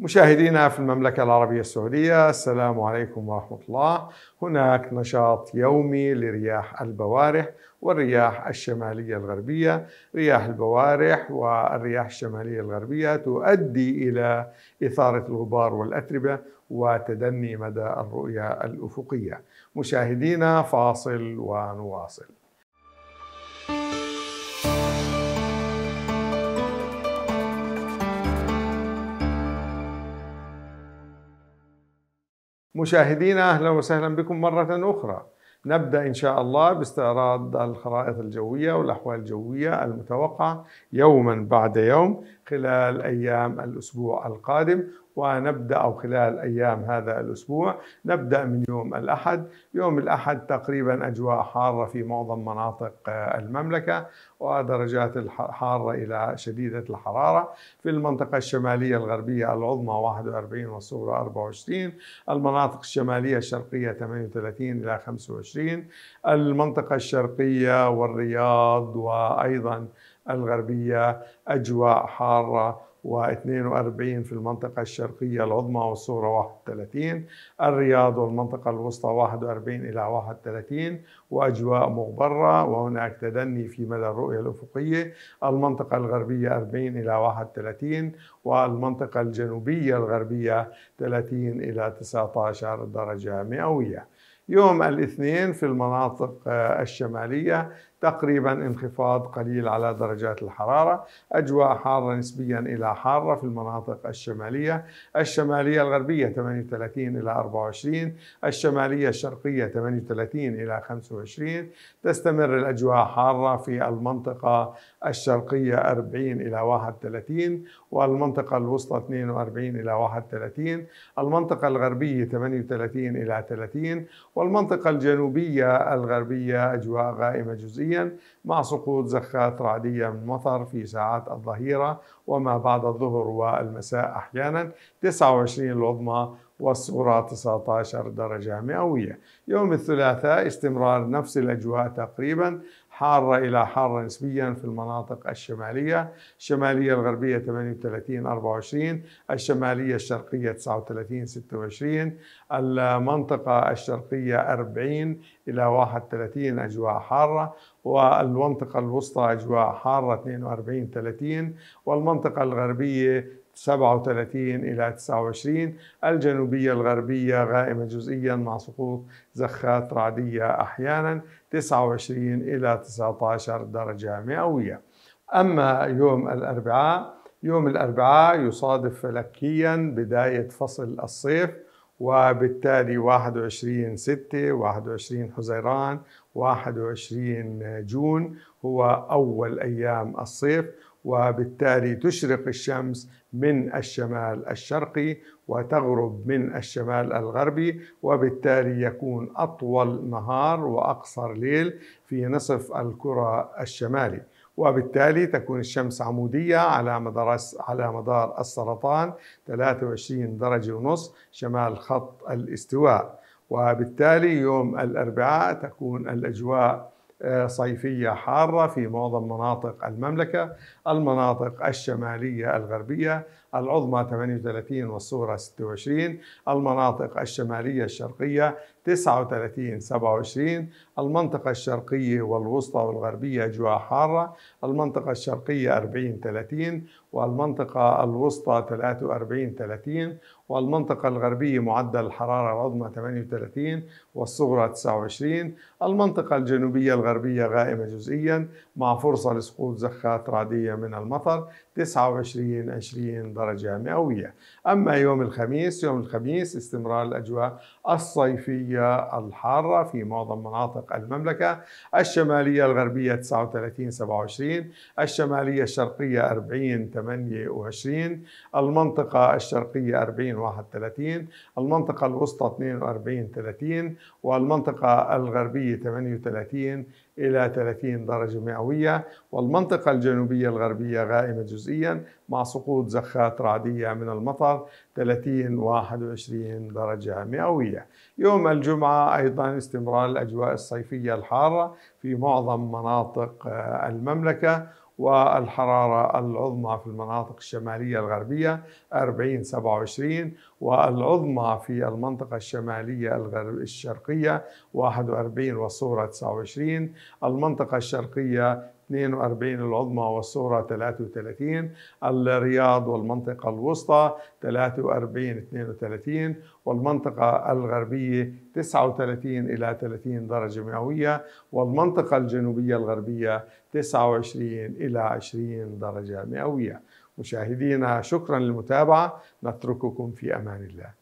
مشاهدينا في المملكة العربية السعودية السلام عليكم ورحمة الله هناك نشاط يومي لرياح البوارح والرياح الشمالية الغربية رياح البوارح والرياح الشمالية الغربية تؤدي إلى إثارة الغبار والأتربة وتدني مدى الرؤية الأفقية مشاهدينا فاصل ونواصل مشاهدينا اهلا وسهلا بكم مره اخرى. نبدا ان شاء الله باستعراض الخرائط الجويه والاحوال الجويه المتوقعه يوما بعد يوم خلال ايام الاسبوع القادم ونبدأ أو خلال أيام هذا الأسبوع نبدأ من يوم الأحد يوم الأحد تقريبا أجواء حارة في معظم مناطق آه، المملكة ودرجات الحارة إلى شديدة الحرارة في المنطقة الشمالية الغربية العظمى 41 والصغرى 24 المناطق الشمالية الشرقية 38 إلى 25 المنطقة الشرقية والرياض وأيضا الغربية أجواء حارة و42 في المنطقة الشرقية العظمى والصغرى 31 الرياض والمنطقة الوسطى 41 إلى 31 وأجواء مغبرة وهناك تدني في مدى الرؤية الأفقية المنطقة الغربية 40 إلى 31 والمنطقة الجنوبية الغربية 30 إلى 19 درجة مئوية يوم الاثنين في المناطق آه، الشمالية تقريبا انخفاض قليل على درجات الحرارة أجواء حارة نسبيا إلى حارة في المناطق الشمالية الشمالية الغربية 38 إلى 24 الشمالية الشرقية 38 إلى 25 تستمر الأجواء حارة في المنطقة الشرقية 40 إلى 31 والمنطقة الوسطى 42 إلى 31 المنطقة الغربية 38 إلى 30 والمنطقة الجنوبية الغربية أجواء غائمة جزئيا مع سقوط زخات رعدية من مطر في ساعات الظهيرة وما بعد الظهر والمساء أحيانا 29 العظمى والصورة 19 درجة مئوية يوم الثلاثاء استمرار نفس الأجواء تقريبا حارة إلى حارة نسبيا في المناطق الشمالية الشمالية الغربية 38 24 الشمالية الشرقية 39 26 المنطقة الشرقية 40 إلى 31 أجواء حارة والمنطقة الوسطى أجواء حارة 42 30 والمنطقة الغربية 37 إلى 29 الجنوبية الغربية غائمة جزئيا مع سقوط زخات رعدية أحيانا 29 إلى 19 درجة مئوية أما يوم الأربعاء يوم الأربعاء يصادف فلكيا بداية فصل الصيف وبالتالي 21 6 21 حزيران 21 جون هو أول أيام الصيف وبالتالي تشرق الشمس من الشمال الشرقي وتغرب من الشمال الغربي وبالتالي يكون أطول نهار وأقصر ليل في نصف الكرة الشمالي وبالتالي تكون الشمس عمودية على مدار على مدار السرطان 23 درجة ونص شمال خط الاستواء وبالتالي يوم الأربعاء تكون الأجواء آه، صيفية حارة في معظم مناطق المملكة المناطق الشمالية الغربية العظمى 38 والصغرى 26 المناطق الشمالية الشرقية 39 27 المنطقة الشرقية والوسطى والغربية أجواء حارة المنطقة الشرقية 40 30 والمنطقة الوسطى 43 30 والمنطقة الغربية معدل الحرارة العظمى 38 والصغرى 29 المنطقة الجنوبية الغربية غائمة جزئيا مع فرصة لسقوط زخات رعدية من المطر 29 20 درجة مئوية أما يوم الخميس يوم الخميس استمرار الأجواء الصيفية الحارة في معظم مناطق المملكة الشمالية الغربية 39 27 الشمالية الشرقية 40 28 المنطقة الشرقية 40 31 المنطقة الوسطى 42 30 والمنطقة الغربية 38 إلى 30 درجة مئوية والمنطقة الجنوبية الغربية غائمة جزئيا مع سقوط زخات رعدية من المطر 30 21 درجة مئوية يوم الجمعة أيضا استمرار الأجواء الصيفية الحارة في معظم مناطق المملكة والحرارة العظمى في المناطق الشمالية الغربية 40 27 والعظمى في المنطقة الشمالية الغرب الشرقية 41 والصورة 29 المنطقة الشرقية 42 العظمى والصغرى 33 الرياض والمنطقة الوسطى 43 32 والمنطقة الغربية 39 إلى 30 درجة مئوية والمنطقة الجنوبية الغربية 29 إلى 20 درجة مئوية مشاهدينا شكرا للمتابعة نترككم في أمان الله